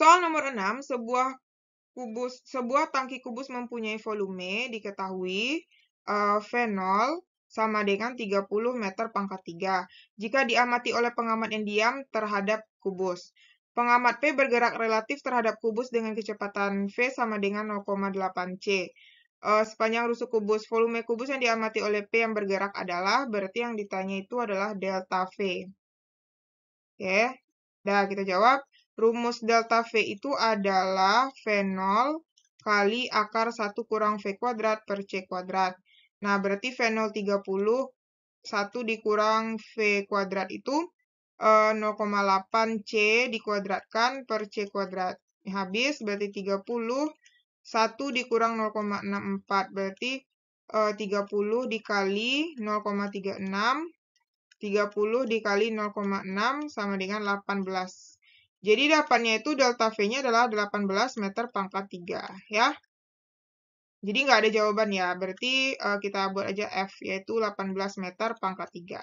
Soal nomor 6, sebuah kubus sebuah tangki kubus mempunyai volume diketahui uh, eh, V sama dengan 30 meter pangkat 3 jika diamati oleh pengamat yang diam terhadap kubus. Pengamat P bergerak relatif terhadap kubus dengan kecepatan V sama dengan 0,8 C. Uh, sepanjang rusuk kubus, volume kubus yang diamati oleh P yang bergerak adalah, berarti yang ditanya itu adalah delta V. Oke, okay. dah kita jawab. Rumus delta V itu adalah V0 kali akar 1 kurang V kuadrat per C kuadrat. Nah, berarti V0 30, 1 dikurang V kuadrat itu eh, 0,8 C dikuadratkan per C kuadrat. Habis, berarti 30, 1 dikurang 0,64, berarti eh, 30 dikali 0,36, 30 dikali 0,6 sama dengan 18. Jadi dapatnya itu delta V-nya adalah 18 meter pangkat 3 ya. Jadi nggak ada jawaban ya, berarti uh, kita buat aja F yaitu 18 meter pangkat 3.